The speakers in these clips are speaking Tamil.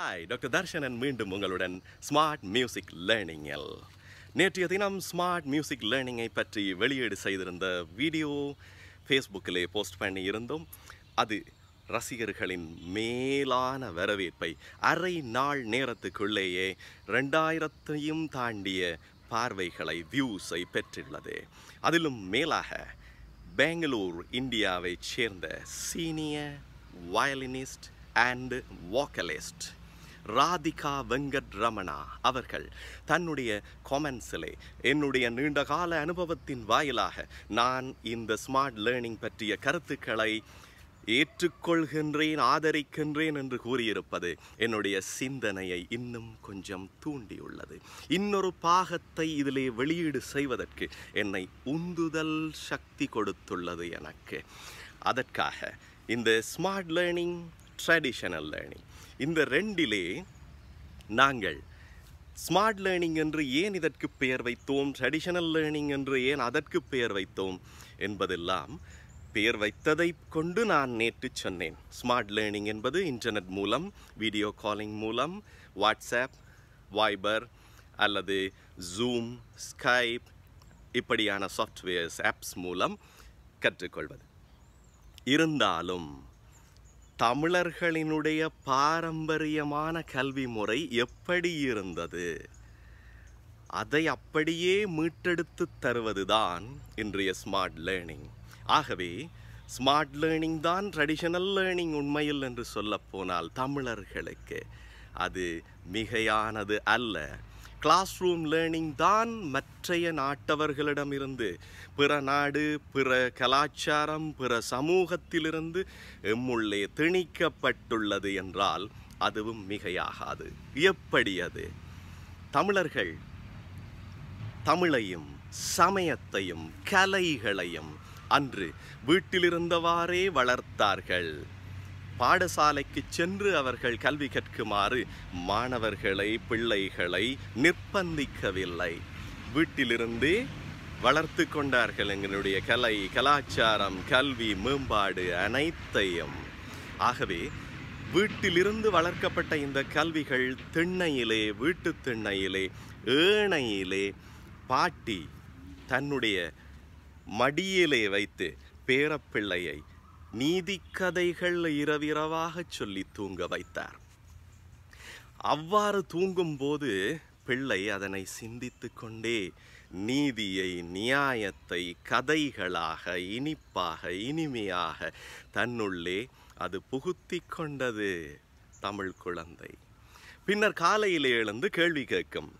ஹாய் டாக்டர் தர்ஷனன் மீண்டும் உங்களுடன் ஸ்மார்ட் மியூசிக் லேர்னிங்கில் நேற்றைய தினம் ஸ்மார்ட் மியூசிக் லேர்னிங்கை பற்றி வெளியீடு செய்திருந்த வீடியோ ஃபேஸ்புக்கிலே போஸ்ட் பண்ணி இருந்தோம் அது ரசிகர்களின் மேலான வரவேற்பை அரை நாள் நேரத்துக்குள்ளேயே ரெண்டாயிரத்தையும் தாண்டிய பார்வைகளை வியூஸை பெற்றுள்ளது அதிலும் மேலாக பெங்களூர் இந்தியாவைச் சேர்ந்த senior violinist and vocalist Radhika Venkat Ramana அவர்கள் தன்னுடைய கொமெண்ட்ஸிலே என்னுடைய நீண்டகால அனுபவத்தின் வாயிலாக நான் இந்த ஸ்மார்ட் லேர்னிங் பற்றிய கருத்துக்களை ஏற்றுக்கொள்கின்றேன் ஆதரிக்கின்றேன் என்று கூறியிருப்பது என்னுடைய சிந்தனையை இன்னும் கொஞ்சம் தூண்டியுள்ளது இன்னொரு பாகத்தை இதிலே வெளியீடு செய்வதற்கு என்னை உந்துதல் சக்தி கொடுத்துள்ளது எனக்கு அதற்காக இந்த ஸ்மார்ட் லேர்னிங் ட்ரெடிஷனல் லேர்னிங் இந்த ரெண்டிலே நாங்கள் ஸ்மார்ட் லேர்னிங் என்று ஏன் இதற்கு பெயர் வைத்தோம் ட்ரெடிஷனல் லேர்னிங் என்று ஏன் அதற்கு பெயர் வைத்தோம் என்பதெல்லாம் பெயர் வைத்ததை கொண்டு நான் நேற்று சொன்னேன் ஸ்மார்ட் லேர்னிங் என்பது இன்டர்நெட் மூலம் வீடியோ காலிங் மூலம் வாட்ஸ்அப் வைபர் அல்லது ஜூம் ஸ்கைப் இப்படியான சாஃப்ட்வேர்ஸ் ஆப்ஸ் மூலம் கற்றுக்கொள்வது இருந்தாலும் தமிழர்களினுடைய பாரம்பரியமான கல்வி முறை எப்படி இருந்தது அதை அப்படியே மீட்டெடுத்து தருவதுதான் இன்றைய ஸ்மார்ட் லேர்னிங் ஆகவே ஸ்மார்ட் லேர்னிங் தான் ட்ரெடிஷனல் லேர்னிங் உண்மையில் என்று சொல்லப்போனால் தமிழர்களுக்கு அது மிகையானது அல்ல கிளாஸ் ரூம் லேர்னிங் தான் மற்றைய நாட்டவர்களிடமிருந்து பிற நாடு பிற கலாச்சாரம் பிற சமூகத்திலிருந்து எம்முள்ளே திணிக்கப்பட்டுள்ளது என்றால் அதுவும் மிகையாகாது எப்படி அது தமிழர்கள் தமிழையும் சமயத்தையும் கலைகளையும் அன்று வீட்டிலிருந்தவாறே வளர்த்தார்கள் பாடசாலைக்கு சென்று அவர்கள் கல்வி கற்குமாறு மாணவர்களை பிள்ளைகளை நிர்பந்திக்கவில்லை வீட்டிலிருந்தே வளர்த்து கொண்டார்கள் எங்களுடைய கலை கலாச்சாரம் கல்வி மேம்பாடு அனைத்தையும் ஆகவே வீட்டிலிருந்து வளர்க்கப்பட்ட இந்த கல்விகள் திண்ணையிலே வீட்டு திண்ணையிலே ஏனையிலே பாட்டி தன்னுடைய மடியிலே வைத்து பேரப்பிள்ளையை நீதிக்கதைகள் இரவிரவாக சொல்லி தூங்க வைத்தார் அவ்வாறு தூங்கும்போது பிள்ளை அதனை சிந்தித்து கொண்டே நீதியை நியாயத்தை கதைகளாக இனிப்பாக இனிமையாக தன்னுள்ளே அது புகுத்தி கொண்டது தமிழ் குழந்தை பின்னர் காலையிலே எழுந்து கேள்வி கேட்கும்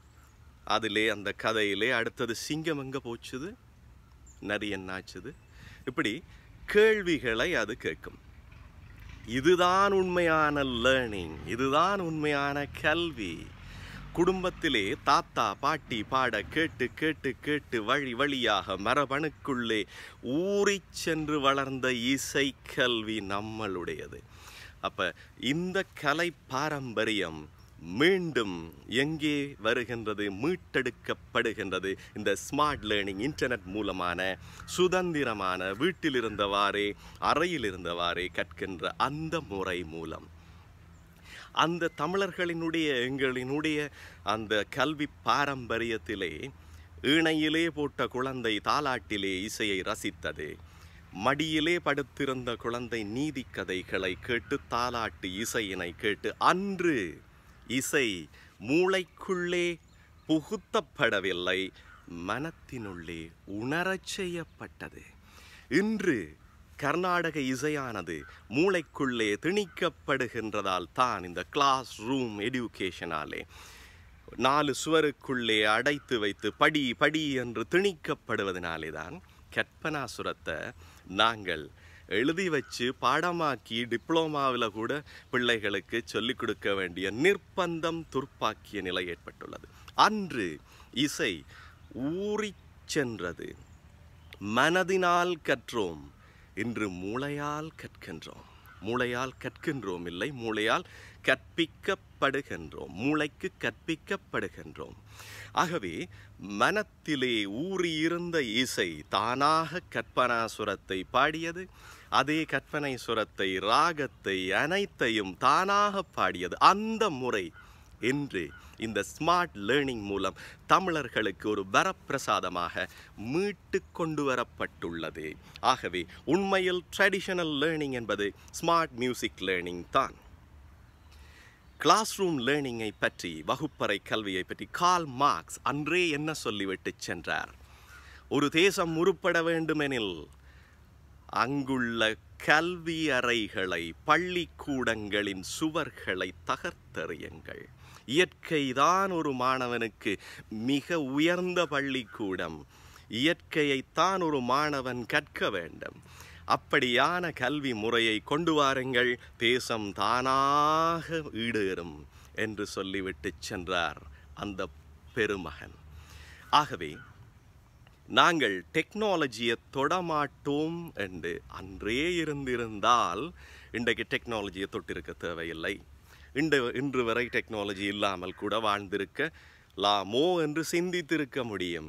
அதிலே அந்த கதையிலே அடுத்தது சிங்கம் எங்கே போச்சுது நரி என்னாச்சுது இப்படி கேள்விகளை அது கேட்கும் இதுதான் உண்மையான லேர்னிங் இதுதான் உண்மையான கல்வி குடும்பத்திலே தாத்தா பாட்டி பாட கேட்டு கேட்டு கேட்டு வழி வழியாக மரபணுக்குள்ளே ஊறி சென்று வளர்ந்த இசை கல்வி நம்மளுடையது அப்போ இந்த கலை பாரம்பரியம் மீண்டும் எங்கே வருகின்றது மீட்டெடுக்கப்படுகின்றது இந்த ஸ்மார்ட் லேர்னிங் இன்டர்நெட் மூலமான சுதந்திரமான வீட்டிலிருந்தவாறே அறையிலிருந்தவாறே கற்கின்ற அந்த முறை மூலம் அந்த தமிழர்களினுடைய எங்களினுடைய அந்த கல்வி பாரம்பரியத்திலே இணையிலே போட்ட குழந்தை தாலாட்டிலே இசையை ரசித்தது மடியிலே படுத்திருந்த குழந்தை நீதி கதைகளை கேட்டு தாலாட்டு இசையினை கேட்டு அன்று இசை மூளைக்குள்ளே புகுத்தப்படவில்லை மனத்தினுள்ளே உணரச் செய்யப்பட்டது இன்று கர்நாடக இசையானது மூளைக்குள்ளே திணிக்கப்படுகின்றதால் தான் இந்த கிளாஸ் ரூம் எடுக்கேஷனாலே நாலு சுவருக்குள்ளே அடைத்து வைத்து படி படி என்று திணிக்கப்படுவதனாலே தான் கற்பனாசுரத்தை நாங்கள் எழுதி வச்சு பாடமாக்கி டிப்ளோமாவில் கூட பிள்ளைகளுக்கு சொல்லிக் கொடுக்க வேண்டிய நிர்பந்தம் துர்ப்பாக்கிய நிலை ஏற்பட்டுள்ளது அன்று இசை ஊறி சென்றது மனதினால் கற்றோம் இன்று மூளையால் கற்கின்றோம் மூளையால் கற்கின்றோம் இல்லை மூளையால் கற்பிக்கப்படுகின்றோம் மூளைக்கு கற்பிக்கப்படுகின்றோம் ஆகவே மனத்திலே ஊறியிருந்த இசை தானாக கற்பனா சுரத்தை பாடியது அதே கற்பனை சுரத்தை ராகத்தை அனைத்தையும் தானாக பாடியது அந்த முறை என்று இந்த ஸ்மார்ட் லேர்னிங் மூலம் தமிழர்களுக்கு ஒரு வரப்பிரசாதமாக மீட்டு கொண்டு வரப்பட்டுள்ளது ஆகவே உண்மையில் ட்ரெடிஷனல் லேர்னிங் என்பது ஸ்மார்ட் மியூசிக் லேர்னிங் தான் கிளாஸ் ரூம் லேர்னிங்கை பற்றி வகுப்பறை கல்வியை பற்றி கால் மார்க்ஸ் அன்றே என்ன சொல்லிவிட்டு சென்றார் ஒரு தேசம் உருப்பட வேண்டுமெனில் அங்குள்ள கல்வி அறைகளை பள்ளிக்கூடங்களின் சுவர்களை தகர்த்தறியுங்கள் இயற்கைதான் ஒரு மாணவனுக்கு மிக உயர்ந்த பள்ளிக்கூடம் இயற்கையைத்தான் ஒரு மாணவன் கற்க வேண்டும் அப்படியான கல்வி முறையை கொண்டு வாருங்கள் தேசம் தானாக ஈடேறும் என்று சொல்லிவிட்டு சென்றார் அந்த பெருமகன் ஆகவே நாங்கள் டெக்னாலஜியை தொடமாட்டோம் என்று அன்றே இருந்திருந்தால் இன்றைக்கு டெக்னாலஜியை தொட்டிருக்க தேவையில்லை இன்று இன்று வரை டெக்னாலஜி இல்லாமல் கூட வாழ்ந்திருக்க லாமோ என்று சிந்தித்திருக்க முடியும்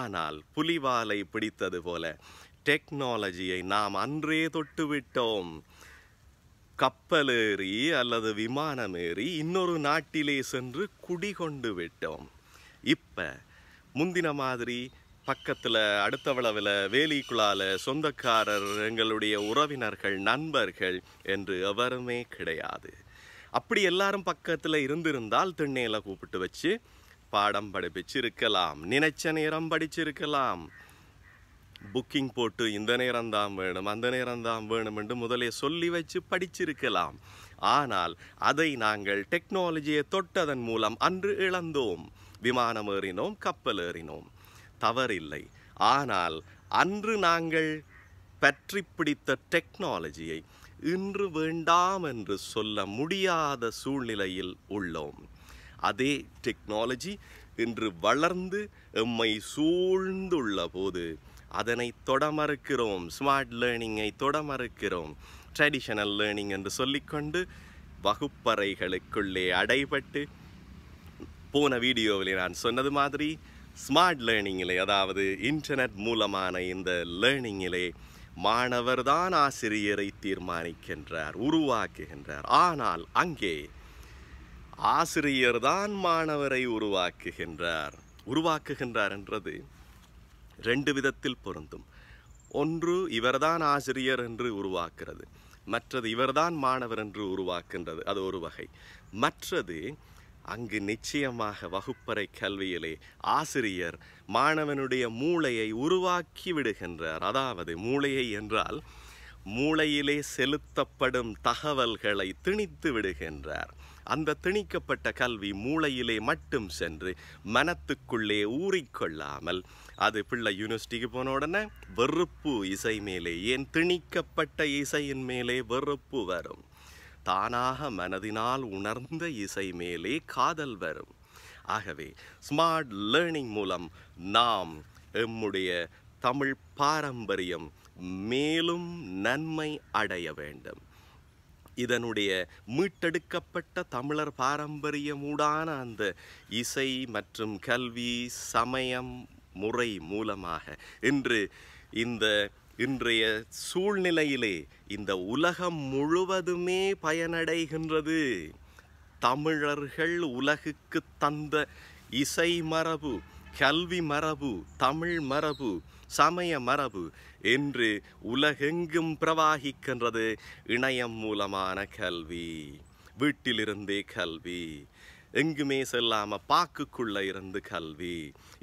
ஆனால் புலிவாலை பிடித்தது போல டெக்னாலஜியை நாம் அன்றே தொட்டுவிட்டோம் கப்பலேறி அல்லது விமானம் ஏறி இன்னொரு நாட்டிலே சென்று குடிகொண்டு விட்டோம் இப்போ முந்தின மாதிரி பக்கத்தில் அடுத்தவளவில் வேலிக்குழால சொந்தக்காரர் எங்களுடைய உறவினர்கள் நண்பர்கள் என்று எவருமே கிடையாது அப்படி எல்லாரும் பக்கத்தில் இருந்திருந்தால் திண்ணையில் கூப்பிட்டு வச்சு பாடம் படிப்பிச்சு இருக்கலாம் நினைச்ச நேரம் படிச்சிருக்கலாம் புக்கிங் போட்டு இந்த நேரம் தான் வேணும் அந்த நேரம் தான் வேணும் என்று முதலே சொல்லி வச்சு படிச்சிருக்கலாம் ஆனால் அதை நாங்கள் டெக்னாலஜியை தொட்டதன் மூலம் அன்று இழந்தோம் விமானம் ஏறினோம் கப்பல் ஏறினோம் தவறில்லை ஆனால் அன்று நாங்கள் பற்றி பிடித்த டெக்னாலஜியை இன்று வேண்டாம் என்று சொல்ல முடியாத சூழ்நிலையில் உள்ளோம் அதே டெக்னாலஜி இன்று வளர்ந்து எம்மை சூழ்ந்துள்ள போது அதனை தொடமறுக்கிறோம் ஸ்மார்ட் லேர்னிங்கை தொடமறுக்கிறோம் ட்ரெடிஷனல் லேர்னிங் என்று சொல்லிக்கொண்டு வகுப்பறைகளுக்குள்ளே அடைபட்டு போன வீடியோவில் நான் சொன்னது மாதிரி ஸ்மார்ட் லேர்னிங்கிலே அதாவது இன்டர்நெட் மூலமான இந்த லேர்னிங்கிலே மாணவர்தான் ஆசிரியரை தீர்மானிக்கின்றார் உருவாக்குகின்றார் ஆனால் அங்கே ஆசிரியர் தான் மாணவரை உருவாக்குகின்றார் உருவாக்குகின்றார் என்றது ரெண்டு விதத்தில் பொருந்தும் ஒன்று இவர்தான் ஆசிரியர் என்று உருவாக்குறது மற்றது இவர்தான் மாணவர் என்று உருவாக்கின்றது அது ஒரு வகை மற்றது அங்கு நிச்சயமாக வகுப்பறை கல்வியிலே ஆசிரியர் மாணவனுடைய மூளையை உருவாக்கி விடுகின்றார் அதாவது மூளையை என்றால் மூளையிலே செலுத்தப்படும் தகவல்களை திணித்து விடுகின்றார் அந்த திணிக்கப்பட்ட கல்வி மூளையிலே மட்டும் சென்று மனத்துக்குள்ளே ஊறிக்கொள்ளாமல் அது பிள்ளை யூனிவர்சிட்டிக்கு போன உடனே வெறுப்பு இசை மேலே ஏன் திணிக்கப்பட்ட இசையின் மேலே வெறுப்பு வரும் தானாக மனதினால் உணர்ந்த இசை மேலே காதல் வரும் ஆகவே ஸ்மார்ட் லேர்னிங் மூலம் நாம் எம்முடைய தமிழ் பாரம்பரியம் மேலும் நன்மை அடைய வேண்டும் இதனுடைய மீட்டெடுக்கப்பட்ட தமிழர் பாரம்பரியமூடான அந்த இசை மற்றும் கல்வி சமயம் முறை மூலமாக இன்று இந்த இன்றைய சூழ்நிலையிலே இந்த உலகம் முழுவதுமே பயனடைகின்றது தமிழர்கள் உலகுக்கு தந்த இசை மரபு கல்வி மரபு தமிழ் மரபு சமய மரபு என்று உலகெங்கும் பிரவாகிக்கின்றது இணையம் மூலமான கல்வி வீட்டிலிருந்தே கல்வி எங்குமே செல்லாமல் பாக்குக்குள்ளே இருந்து கல்வி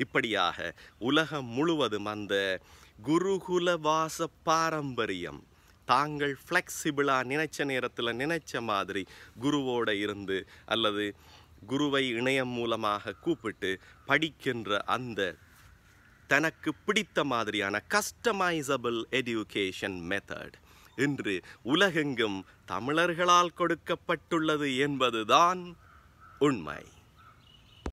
இப்படியாக உலகம் முழுவதும் அந்த குருகுல வாச பாரம்பரியம் தாங்கள் ஃப்ளெக்சிபிளாக நினைச்ச நேரத்தில் நினைச்ச மாதிரி குருவோடு இருந்து அல்லது குருவை இணையம் மூலமாக கூப்பிட்டு படிக்கின்ற அந்த தனக்கு பிடித்த மாதிரியான கஸ்டமைசபிள் எஜுகேஷன் மெத்தட் இன்று உலகெங்கும் தமிழர்களால் கொடுக்கப்பட்டுள்ளது என்பதுதான் உண்மை